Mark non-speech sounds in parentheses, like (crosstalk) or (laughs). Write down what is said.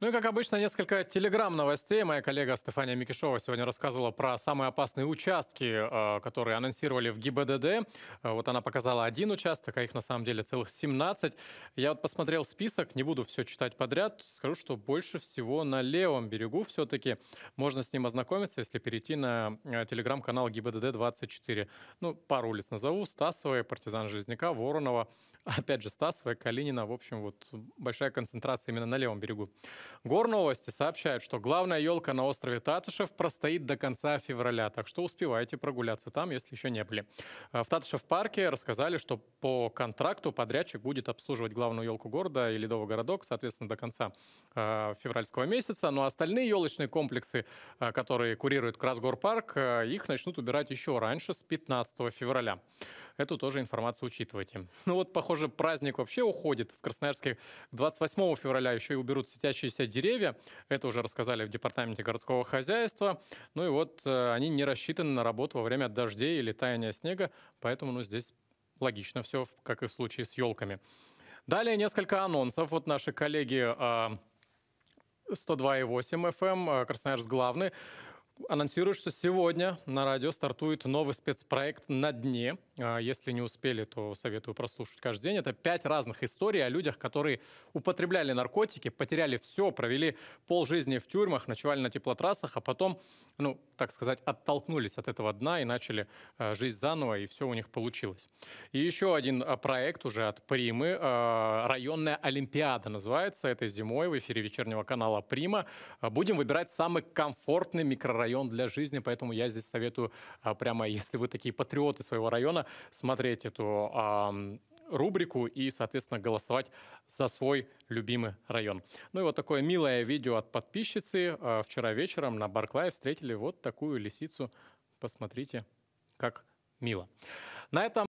Ну и, как обычно, несколько телеграм-новостей. Моя коллега Стефания Микишова сегодня рассказывала про самые опасные участки, э, которые анонсировали в ГИБДД. Э, вот она показала один участок, а их на самом деле целых 17. Я вот посмотрел список, не буду все читать подряд. Скажу, что больше всего на левом берегу все-таки можно с ним ознакомиться, если перейти на э, телеграм-канал ГИБДД 24. Ну, пару улиц назову. Стасовая, Партизан Железняка, Воронова, Опять же, Стасовая, Калинина, в общем, вот большая концентрация именно на левом берегу. Гор новости сообщают, что главная елка на острове Татышев простоит до конца февраля, так что успевайте прогуляться там, если еще не были. А в Татышев парке рассказали, что по контракту подрядчик будет обслуживать главную елку города и Ледовый городок, соответственно, до конца а, февральского месяца. Но ну, а остальные елочные комплексы, которые курирует Красгорпарк, их начнут убирать еще раньше, с 15 февраля эту тоже информацию учитывайте. (laughs) Ну вот, похоже, праздник вообще уходит. В Красноярске 28 февраля еще и уберут светящиеся деревья. Это уже рассказали в департаменте городского хозяйства. Ну и вот э, они не рассчитаны на работу во время дождей или таяния снега, поэтому ну, здесь логично все, как и в случае с елками. Далее несколько анонсов. Вот наши коллеги а, эм, э, 102,8 FM, Красноярск главный, Анонсирую, что сегодня на радио стартует новый спецпроект «На дне». А, если не успели, то советую прослушать каждый день. Это пять разных историй о людях, которые употребляли наркотики, потеряли все, провели полжизни в тюрьмах, ночевали на теплотрассах, а потом, ну, так сказать, оттолкнулись от этого дна и начали а, жизнь заново, и все у них получилось. И еще один а, проект уже от «Примы». «Районная Олимпиада» называется. Этой зимой в эфире вечернего канала «Прима». Будем выбирать самый комфортный микрорайон район для жизни, поэтому я здесь советую а, прямо, (laughs) если вы такие патриоты своего района, смотреть эту э, рубрику и, соответственно, голосовать за свой любимый район. Ну и вот такое милое видео от подписчицы. А, вчера вечером на Барклае встретили вот такую лисицу. Посмотрите, как мило. На этом